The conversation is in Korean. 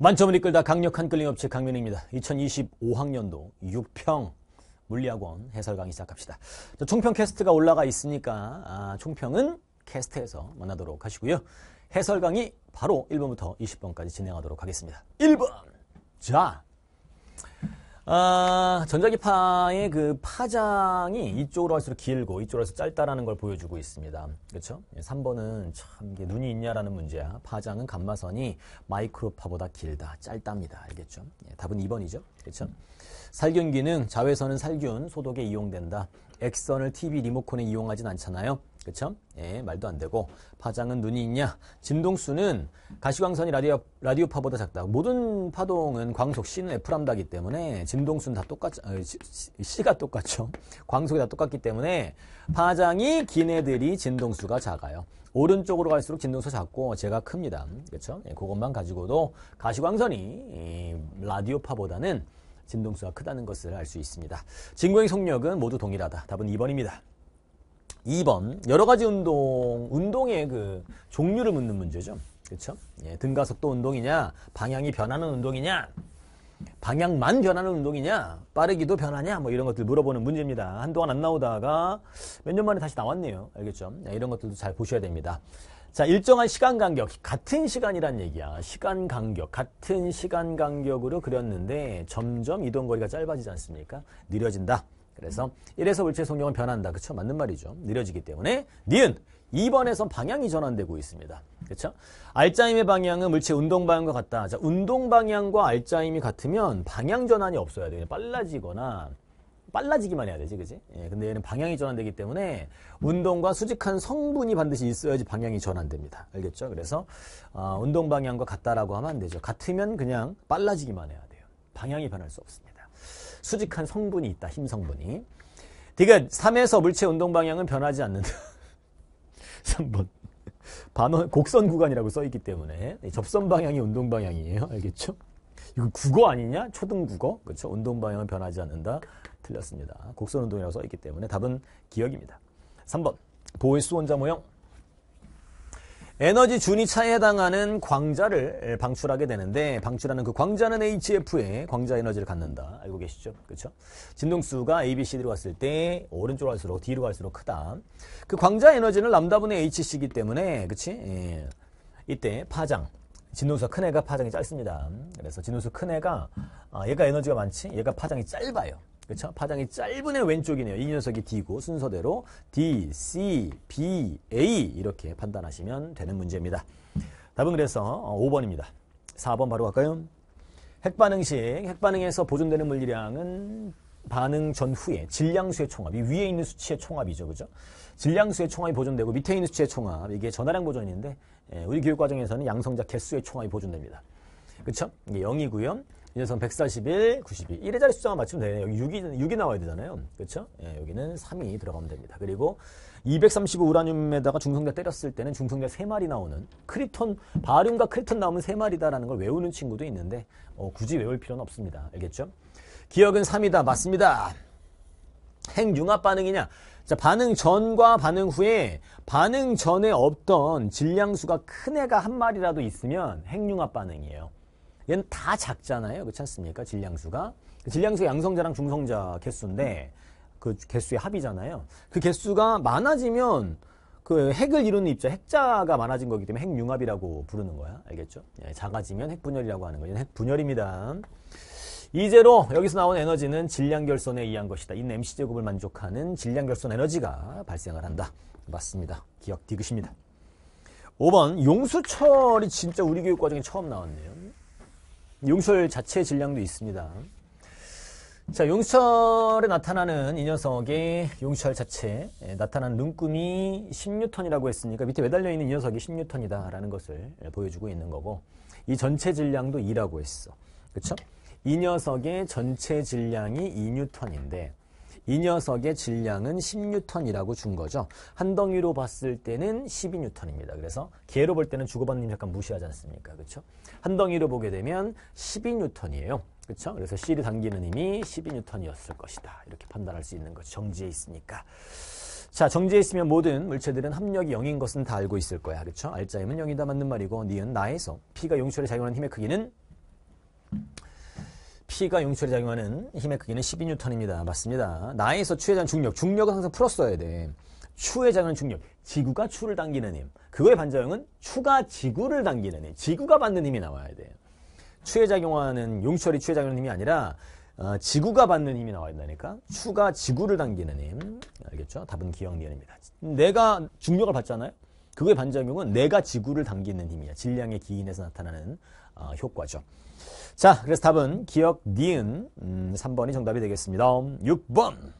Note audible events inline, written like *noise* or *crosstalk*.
만점을 이끌다 강력한 끌림업체 강민입니다. 2025학년도 6평 물리학원 해설 강의 시작합시다. 총평 캐스트가 올라가 있으니까 아, 총평은 캐스트에서 만나도록 하시고요. 해설 강의 바로 1번부터 20번까지 진행하도록 하겠습니다. 1번! 자, 아, 전자기파의 그 파장이 이쪽으로 할수록 길고 이쪽으로 할수록 짧다라는 걸 보여주고 있습니다. 그렇죠? 3번은 예, 참 이게 눈이 있냐라는 문제야. 파장은 감마선이 마이크로파보다 길다, 짧답니다. 알겠죠? 예, 답은 2번이죠. 그렇죠? 음. 살균 기능, 자외선은 살균 소독에 이용된다. 액선을 TV 리모컨에 이용하진 않잖아요. 그쵸? 예, 말도 안 되고. 파장은 눈이 있냐? 진동수는 가시광선이 라디오, 라디오파보다 작다. 모든 파동은 광속 C는 F람다기 때문에 진동수는 다 똑같, 아, C가 똑같죠. 광속이 다 똑같기 때문에 파장이 긴 애들이 진동수가 작아요. 오른쪽으로 갈수록 진동수 작고 제가 큽니다. 그쵸? 예, 그것만 가지고도 가시광선이 라디오파보다는 진동수가 크다는 것을 알 수 있습니다. 진공의 속력은 모두 동일하다. 답은 2번입니다. 2번 여러 가지 운동 운동의 그 종류를 묻는 문제죠. 그렇죠? 예, 등가속도 운동이냐, 방향이 변하는 운동이냐, 방향만 변하는 운동이냐, 빠르기도 변하냐, 뭐 이런 것들 물어보는 문제입니다. 한동안 안 나오다가 몇 년 만에 다시 나왔네요. 알겠죠? 예, 이런 것들도 잘 보셔야 됩니다. 자, 일정한 시간 간격, 같은 시간이란 얘기야. 시간 간격, 같은 시간 간격으로 그렸는데 점점 이동 거리가 짧아지지 않습니까? 느려진다. 그래서 1에서 물질 성경은 변한다. 그쵸? 맞는 말이죠. 느려지기 때문에 니은 2번에선 방향이 전환되고 있습니다. 그렇죠? 알짜임의 방향은 물체 운동 방향과 같다. 자, 운동 방향과 알짜임이 같으면 방향 전환이 없어야 돼요. 빨라지거나 빨라지기만 해야 되지, 그지? 예, 근데 얘는 방향이 전환되기 때문에 운동과 수직한 성분이 반드시 있어야지 방향이 전환됩니다. 알겠죠? 그래서 어, 운동 방향과 같다라고 하면 안 되죠. 같으면 그냥 빨라지기만 해야 돼요. 방향이 변할 수 없습니다. 수직한 성분이 있다. 힘 성분이. 그러니까 3에서 물체 운동 방향은 변하지 않는다. 3번. *laughs* 반원, 곡선 구간이라고 써있기 때문에 접선 방향이 운동 방향이에요. 알겠죠? 이거 국어 아니냐? 초등 국어? 그렇죠? 운동 방향은 변하지 않는다. 틀렸습니다. 곡선 운동이라고 써있기 때문에 답은 기억입니다. 3번. 보이스 원자 모형. 에너지 준위 차에 해당하는 광자를 방출하게 되는데 방출하는 그 광자는 HF에 광자 에너지를 갖는다. 알고 계시죠? 그렇죠? 진동수가 A, B, C로 갔을 때 오른쪽으로 갈수록 D로 갈수록 크다. 그 광자 에너지는 람다분의 HC이기 때문에 그치? 예. 이때 파장 진동수가 큰 애가 파장이 짧습니다. 그래서 진동수 큰 애가 아, 얘가 에너지가 많지? 얘가 파장이 짧아요. 그렇죠? 파장이 짧은 애 왼쪽이네요. 이 녀석이 D고 순서대로 D, C, B, A 이렇게 판단하시면 되는 문제입니다. 답은 그래서 5번입니다. 어, 4번 바로 갈까요? 핵반응식, 핵반응에서 보존되는 물리량은 반응 전후에 질량수의 총합이 위에 있는 수치의 총합이죠. 그죠? 질량수의 총합이 보존되고 밑에 있는 수치의 총합, 이게 전화량 보존인데 예, 우리 교육과정에서는 양성자 개수의 총합이 보존됩니다. 그쵸? 이게 0이고요. 이 녀석은 141, 92. 1의 자리 숫자만 맞추면 되네요. 여기 6이, 6이 나와야 되잖아요. 그쵸? 예, 여기는 3이 들어가면 됩니다. 그리고 235 우라늄에다가 중성자 때렸을 때는 중성자 3마리 나오는 크립톤, 바륨과 크립톤 나오면 3마리다라는 걸 외우는 친구도 있는데 어, 굳이 외울 필요는 없습니다. 알겠죠? 기억은 3이다. 맞습니다. 핵융합 반응이냐? 자, 반응 전과 반응 후에 반응 전에 없던 질량수가 큰 애가 한 마리라도 있으면 핵융합 반응이에요. 얘는 다 작잖아요. 그렇지 않습니까? 질량수가. 그 질량수 양성자랑 중성자 개수인데 그 개수의 합이잖아요. 그 개수가 많아지면 그 핵을 이루는 입자, 핵자가 많아진 거기 때문에 핵융합이라고 부르는 거야. 알겠죠? 예, 작아지면 핵분열이라고 하는 거죠 핵분열입니다. 이제로 여기서 나온 에너지는 질량결손에 의한 것이다. 이 mc제곱을 만족하는 질량결손 에너지가 발생을 한다. 맞습니다. 기억 디귿입니다. 5번 용수철이 진짜 우리 교육 과정에 처음 나왔네요. 용철 자체 질량도 있습니다. 자, 용철에 나타나는 이 녀석의 용철 자체 에, 예, 나타난 눈금이 1 6톤이라고 했으니까 밑에 매달려 있는 이 녀석이 1 6톤이다라는 것을 예, 보여주고 있는 거고 이 전체 질량도 2라고 했어. 그렇죠? 이 녀석의 전체 질량이 2뉴턴인데 이 녀석의 질량은 10N이라고 준 거죠. 한 덩이로 봤을 때는 12N입니다. 뉴 그래서 개로볼 때는 주고받는 약간 무시하지 않습니까? 그렇죠? 한 덩이로 보게 되면 12N이에요. 뉴 그렇죠? 그래서 C를 당기는 힘이 12N이었을 뉴 것이다. 이렇게 판단할 수 있는 거죠. 정지에 있으니까. 자, 정지에 있으면 모든 물체들은 합력이 0인 것은 다 알고 있을 거야. 그렇죠? 알짜임은 0이다 맞는 말이고 니은 나에서 P가 용출에 작용하는 힘의 크기는 P가 용처리 작용하는 힘의 크기는 1 2뉴턴입니다 맞습니다. 나에서 추에 대한 중력. 중력은 항상 풀었어야 돼. 추에 작용는 중력. 지구가 추를 당기는 힘. 그거의 반작용은 추가 지구를 당기는 힘. 지구가 받는 힘이 나와야 돼. 추에 작용하는 용철이 추에 작용하는 힘이 아니라 어, 지구가 받는 힘이 나와야 된다니까. 추가 지구를 당기는 힘. 알겠죠? 답은 기억 니은입니다. 내가 중력을 받잖아요. 그거의 반작용은 내가 지구를 당기는 힘이야. 질량의 기인에서 나타나는 어, 효과죠. 자, 그래서 답은 기억 니은 음, 3번이 정답이 되겠습니다. 6번. 음,